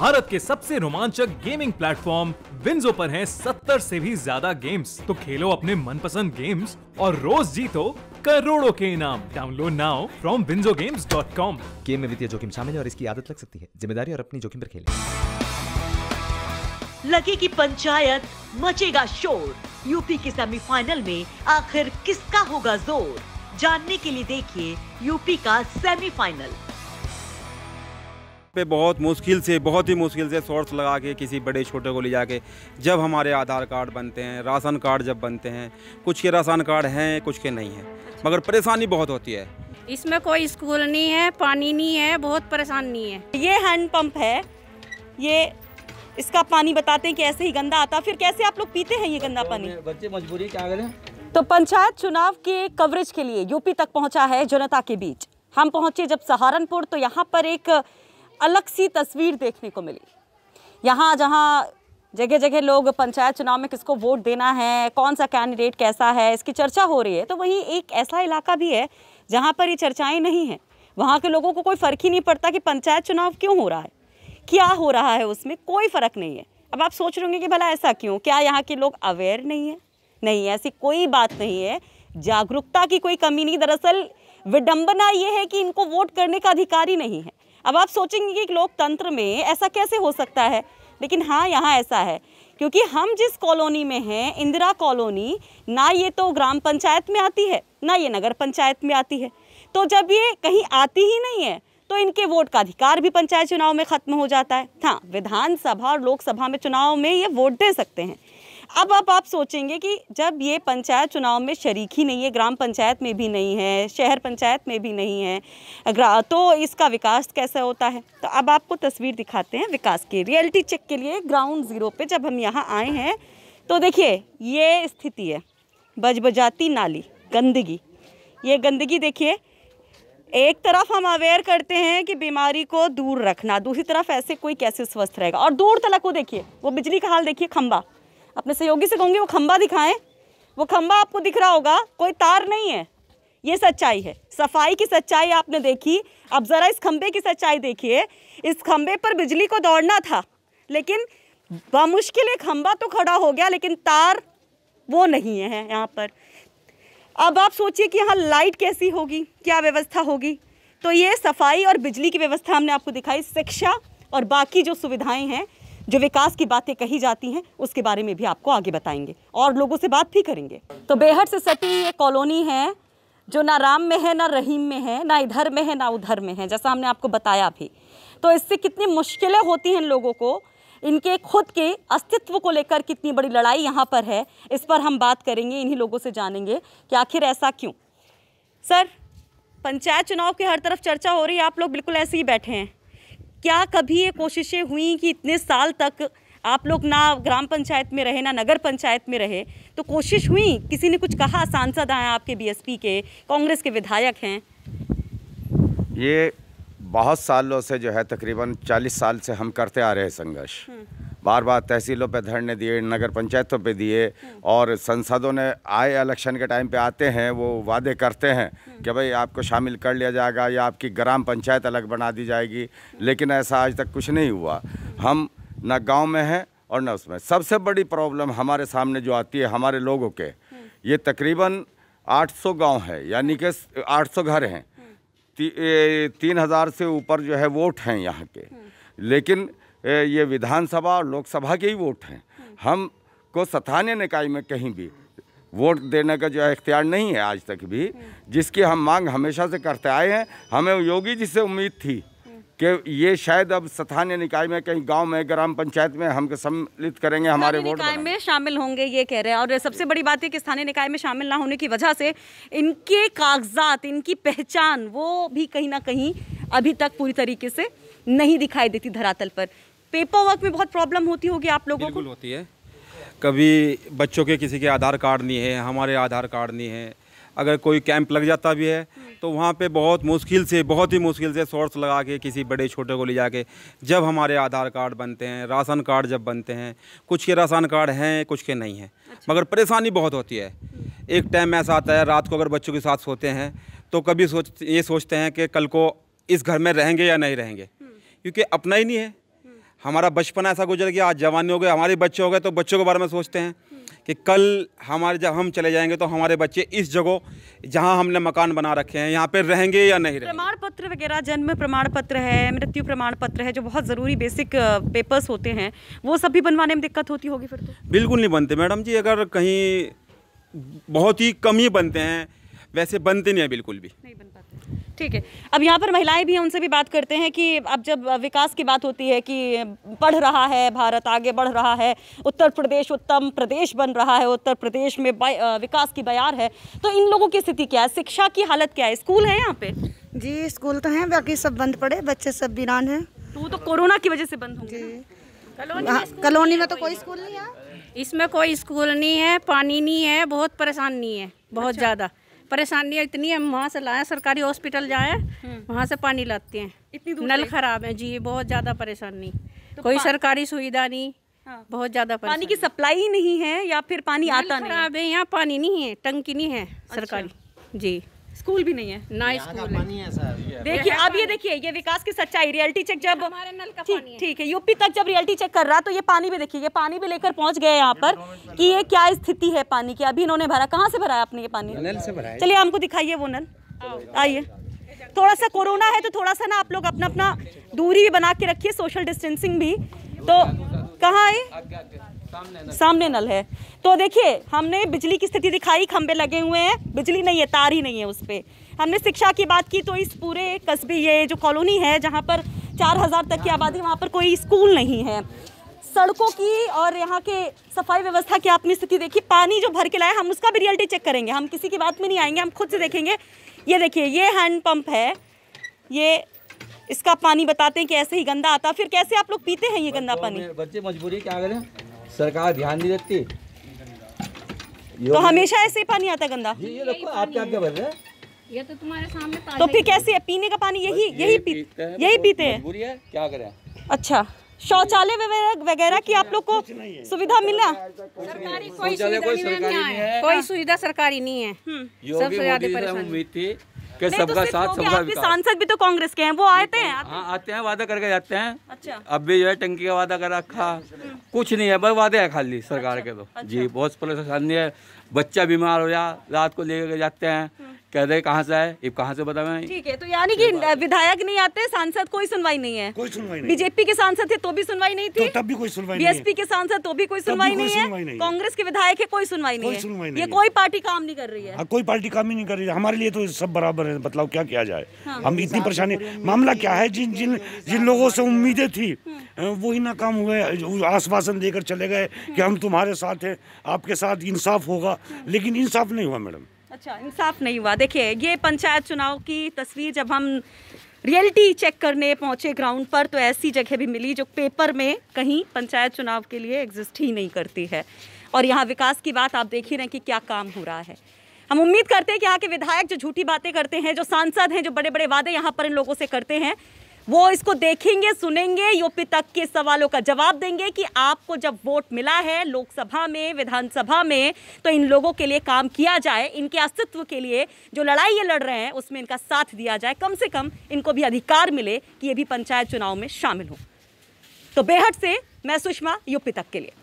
भारत के सबसे रोमांचक गेमिंग प्लेटफॉर्म विंजो पर हैं 70 से भी ज्यादा गेम्स तो खेलो अपने मनपसंद गेम्स और रोज जीतो करोड़ों के इनाम download now from WinZO games dot com game में वित्तीय जोखिम शामिल है और इसकी आदत लग सकती है जिम्मेदारी और अपनी जोखिम पर खेले लगे की पंचायत मचेगा शोर यूपी के सेमीफाइनल में आखिर किसका होगा जोर जानने के लिए देखिए यूपी का सेमीफाइनल पे बहुत मुश्किल से बहुत ही मुश्किल से सोर्स लगा के किसी बड़े छोटे को ले जाके जब हमारे आधार कार्ड बनते हैं राशन कार्ड जब बनते हैं कुछ के राशन कार्ड हैं कुछ के नहीं हैं मगर परेशानी बहुत होती है इसमें कोई स्कूल नहीं है पानी नहीं है बहुत परेशानी है ये हैंड पंप है ये इसका पानी बताते हैं कि ऐसे ही गंदा आता फिर कैसे आप लोग पीते हैं ये गंदा पानी बच्चे मजबूरी क्या करें तो पंचायत चुनाव के कवरेज के लिए यूपी तक पहुंचा है जनता के बीच हम पहुंचे जब सहारनपुर तो यहाँ पर एक अलग सी तस्वीर देखने को मिली यहाँ जहाँ जगह जगह लोग पंचायत चुनाव में किसको वोट देना है कौन सा कैंडिडेट कैसा है इसकी चर्चा हो रही है तो वहीं एक ऐसा इलाका भी है जहाँ पर ये चर्चाएं नहीं हैं वहाँ के लोगों को कोई फ़र्क ही नहीं पड़ता कि पंचायत चुनाव क्यों हो रहा है क्या हो रहा है उसमें कोई फ़र्क नहीं है अब आप सोच रहे होंगे कि भला ऐसा क्यों क्या यहाँ के लोग अवेयर नहीं है नहीं ऐसी कोई बात नहीं है जागरूकता की कोई कमी नहीं दरअसल विडंबना ये है कि इनको वोट करने का अधिकार ही नहीं है अब आप सोचेंगे कि एक लोकतंत्र में ऐसा कैसे हो सकता है लेकिन हाँ यहाँ ऐसा है क्योंकि हम जिस कॉलोनी में हैं इंदिरा कॉलोनी ना ये तो ग्राम पंचायत में आती है ना ये नगर पंचायत में आती है तो जब ये कहीं आती ही नहीं है तो इनके वोट का अधिकार भी पंचायत चुनाव में खत्म हो जाता है हाँ विधानसभा और लोकसभा में चुनाव में ये वोट दे सकते हैं अब आप आप सोचेंगे कि जब ये पंचायत चुनाव में शरीक ही नहीं है ग्राम पंचायत में भी नहीं है शहर पंचायत में भी नहीं है तो इसका विकास कैसे होता है तो अब आपको तस्वीर दिखाते हैं विकास की रियलिटी चेक के लिए ग्राउंड ज़ीरो पर जब हम यहाँ आए हैं तो देखिए ये स्थिति है बजबजाती नाली गंदगी ये गंदगी देखिए एक तरफ हम अवेयर करते हैं कि बीमारी को दूर रखना दूसरी तरफ ऐसे कोई कैसे स्वस्थ रहेगा और दूर तलक वो देखिए वो बिजली का हाल देखिए खंबा अपने सहयोगी से कहूँगी वो खंबा दिखाएं वो खंबा आपको दिख रहा होगा कोई तार नहीं है ये सच्चाई है सफाई की सच्चाई आपने देखी अब ज़रा इस खंबे की सच्चाई देखिए इस खंबे पर बिजली को दौड़ना था लेकिन बामुश्किल एक खंबा तो खड़ा हो गया लेकिन तार वो नहीं है यहाँ पर अब आप सोचिए कि यहाँ लाइट कैसी होगी क्या व्यवस्था होगी तो ये सफाई और बिजली की व्यवस्था हमने आपको दिखाई शिक्षा और बाकी जो सुविधाएं हैं जो विकास की बातें कही जाती हैं उसके बारे में भी आपको आगे बताएंगे और लोगों से बात भी करेंगे तो बेहद से सटी ये कॉलोनी है जो ना राम में है ना रहीम में है ना इधर में है ना उधर में है जैसा हमने आपको बताया भी तो इससे कितनी मुश्किलें होती हैं लोगों को इनके खुद के अस्तित्व को लेकर कितनी बड़ी लड़ाई यहाँ पर है इस पर हम बात करेंगे इन्हीं लोगों से जानेंगे कि आखिर ऐसा क्यों सर पंचायत चुनाव की हर तरफ चर्चा हो रही है आप लोग बिल्कुल ऐसे ही बैठे हैं क्या कभी ये कोशिशें हुई कि इतने साल तक आप लोग ना ग्राम पंचायत में रहे ना नगर पंचायत में रहे तो कोशिश हुई किसी ने कुछ कहा सांसद आए आपके बीएसपी के कांग्रेस के विधायक हैं ये बहुत सालों से जो है तकरीबन 40 साल से हम करते आ रहे हैं संघर्ष हम्म। बार बार तहसीलों पे धरने दिए नगर पंचायतों पे दिए और संसदों ने आए इलेक्शन के टाइम पे आते हैं वो वादे करते हैं हम्म। कि भाई आपको शामिल कर लिया जाएगा या आपकी ग्राम पंचायत अलग बना दी जाएगी लेकिन ऐसा आज तक कुछ नहीं हुआ हम न गाँव में हैं और न उसमें सबसे बड़ी प्रॉब्लम हमारे सामने जो आती है हमारे लोगों के हम्म। ये तकरीबन 800 गांव है यानी कि 800 घर हैं हम्म। ती, तीन हज़ार से ऊपर जो है वोट हैं यहाँ के लेकिन ये विधानसभा और लोकसभा के ही वोट हैं हम को स्थानीय निकाय में कहीं भी वोट देने का जो है इख्तियार नहीं है आज तक भी जिसकी हम मांग हमेशा से करते आए हैं हमें योगी जी से उम्मीद थी कि ये शायद अब स्थानीय निकाय में कहीं गांव में ग्राम पंचायत में हम सम्मिलित करेंगे हमारे वोट निकाय में शामिल होंगे ये कह रहे हैं और सबसे बड़ी बात है कि स्थानीय निकाय में शामिल ना होने की वजह से इनके कागजात इनकी पहचान वो भी कहीं ना कहीं अभी तक पूरी तरीके से नहीं दिखाई देती धरातल पर पेपर वर्क में बहुत प्रॉब्लम होती होगी आप लोगों को होती है कभी बच्चों के किसी के आधार कार्ड नहीं है हमारे आधार कार्ड नहीं है अगर कोई कैंप लग जाता भी है तो वहाँ पे बहुत मुश्किल से बहुत ही मुश्किल से सोर्स लगा के किसी बड़े छोटे को ले जाके जब हमारे आधार कार्ड बनते हैं राशन कार्ड जब बनते हैं कुछ के राशन कार्ड हैं कुछ के नहीं हैं अच्छा। मगर परेशानी बहुत होती है एक टाइम ऐसा आता है रात को अगर बच्चों के साथ सोते हैं तो कभी सोच ये सोचते हैं कि कल को इस घर में रहेंगे या नहीं रहेंगे हम्म। क्योंकि अपना ही नहीं है हमारा बचपन ऐसा गुजर गया आज जवानी हो गए हमारे बच्चे हो गए तो बच्चों के बारे में सोचते हैं कि कल हमारे जब हम चले जाएंगे तो हमारे बच्चे इस जगह जहां हमने मकान बना रखे हैं यहाँ पे रहेंगे या नहीं रहेंगे प्रमाण पत्र वगैरह जन्म प्रमाण पत्र है मृत्यु प्रमाण पत्र है जो बहुत ज़रूरी बेसिक पेपर्स होते हैं वो सब भी बनवाने में दिक्कत होती होगी फिर तो बिल्कुल नहीं बनते मैडम जी अगर कहीं बहुत ही कम ही बनते हैं वैसे बनते नहीं हैं बिल्कुल भी नहीं ठीक है अब यहाँ पर महिलाएं भी हैं उनसे भी बात करते हैं कि अब जब विकास की बात होती है कि बढ़ रहा है भारत आगे बढ़ रहा है उत्तर प्रदेश उत्तम प्रदेश बन रहा है उत्तर प्रदेश में विकास की बयार है तो इन लोगों की स्थिति क्या है शिक्षा की हालत क्या है स्कूल है यहाँ पे जी स्कूल तो हैं बाकी सब बंद पड़े बच्चे सब बीरान है तो वो तो कोरोना की वजह से बंद होंगे कॉलोनी हाँ, में तो कोई स्कूल नहीं है इसमें कोई स्कूल नहीं है पानी नहीं है बहुत परेशान नहीं है बहुत अच्छा। ज़्यादा परेशानियाँ इतनी है वहाँ से लाए सरकारी हॉस्पिटल जाए हम्म। वहाँ से पानी लाते हैं इतनी दूर नल खराब है जी बहुत ज़्यादा परेशानी तो कोई सरकारी सुविधा नहीं हाँ। बहुत ज्यादा पानी की सप्लाई नहीं है या फिर पानी आता नहीं है यहाँ पानी नहीं है टंकी नहीं है अच्छा। सरकारी जी स्कूल भी नहीं है ना स्कूल है देखिए अब ये देखिए ये विकास की सच्चाई रियलिटी चेक जब हमारे नल का पानी ठीक है यूपी तक जब रियलिटी चेक कर रहा तो ये पानी भी देखिए ये पानी भी लेकर पहुंच गए यहाँ पर कि ये क्या स्थिति है पानी की अभी इन्होंने भरा कहाँ से भरा आपने ये पानी नल से भरा चलिए हमको दिखाइए वो नल आइए थोड़ा सा कोरोना है तो थोड़ा सा ना आप लोग अपना अपना दूरी भी बना के रखिए सोशल डिस्टेंसिंग भी तो कहाँ है सामने नल, है तो देखिए हमने बिजली की स्थिति दिखाई खंबे लगे हुए हैं बिजली नहीं है तार ही नहीं है उस पर हमने शिक्षा की बात की तो इस पूरे कस्बे ये जो कॉलोनी है जहाँ पर चार हज़ार तक की आबादी वहाँ पर कोई स्कूल नहीं है सड़कों की और यहाँ के सफाई व्यवस्था की आपने स्थिति देखी पानी जो भर के लाया हम उसका भी रियलिटी चेक करेंगे हम किसी की बात में नहीं आएंगे हम खुद से देखेंगे ये देखिए ये हैंड पंप है ये इसका पानी बताते हैं कि ऐसे ही गंदा आता फिर कैसे आप लोग पीते हैं ये गंदा पानी बच्चे मजबूरी क्या करें सरकार ध्यान नहीं देती तो हमेशा ऐसे ही पानी आता गंदा ये देखो आप क्या क्या बोल रहे ये तो तुम्हारे सामने तो फिर कैसे है? पीने का पानी यही यही पीते हैं यही तो पीते हैं क्या करे अच्छा शौचालय वगैरह की आप लोग को सुविधा मिला कोई सुविधा कोई सुविधा सरकारी नहीं है हम्म। सबसे ज्यादा परेशानी के तो सबका तो साथ सबका सांसद भी तो कांग्रेस के हैं वो आते तो हैं हाँ, आते हैं वादा करके जाते हैं अच्छा अब भी जो है टंकी का वादा कर रखा हम्म। कुछ नहीं है बर्बाद है खाली सरकार अच्छा, के तो अच्छा। जी बहुत परेशानी है बच्चा बीमार हो जा रात को लेकर जाते हैं हम्म। कह रहे कहाँ से आए इब कहाँ से बता ठीक है तो यानी कि विधायक नहीं आते सांसद कोई सुनवाई नहीं है कोई सुनवाई नहीं बीजेपी के सांसद थे तो भी सुनवाई नहीं थी तो तब भी कोई सुनवाई नहीं बीएसपी के सांसद तो भी कोई सुनवाई नहीं है कांग्रेस के विधायक है कोई सुनवाई नहीं है ये कोई पार्टी काम नहीं कर रही है हाँ, कोई पार्टी काम ही नहीं कर रही है हमारे लिए तो सब बराबर है बताओ क्या किया जाए हाँ। हम इतनी परेशानी मामला क्या है जिन जिन हाँ। जिन लोगों से उम्मीदें थी वो वही नाकाम हुए आश्वासन देकर चले गए कि हम तुम्हारे साथ हैं आपके साथ इंसाफ होगा लेकिन इंसाफ नहीं हुआ मैडम अच्छा इंसाफ नहीं हुआ देखिए ये पंचायत चुनाव की तस्वीर जब हम रियलिटी चेक करने पहुंचे ग्राउंड पर तो ऐसी जगह भी मिली जो पेपर में कहीं पंचायत चुनाव के लिए एग्जिस्ट ही नहीं करती है और यहाँ विकास की बात आप देख ही रहे हैं कि क्या काम हो रहा है हम उम्मीद करते हैं कि यहाँ के विधायक जो झूठी बातें करते हैं जो सांसद हैं जो बड़े बड़े वादे यहाँ पर इन लोगों से करते हैं वो इसको देखेंगे सुनेंगे यूपी तक के सवालों का जवाब देंगे कि आपको जब वोट मिला है लोकसभा में विधानसभा में तो इन लोगों के लिए काम किया जाए इनके अस्तित्व के लिए जो लड़ाई ये लड़ रहे हैं उसमें इनका साथ दिया जाए कम से कम इनको भी अधिकार मिले कि ये भी पंचायत चुनाव में शामिल हों तो बेहद से मैं सुषमा यूपी तक के लिए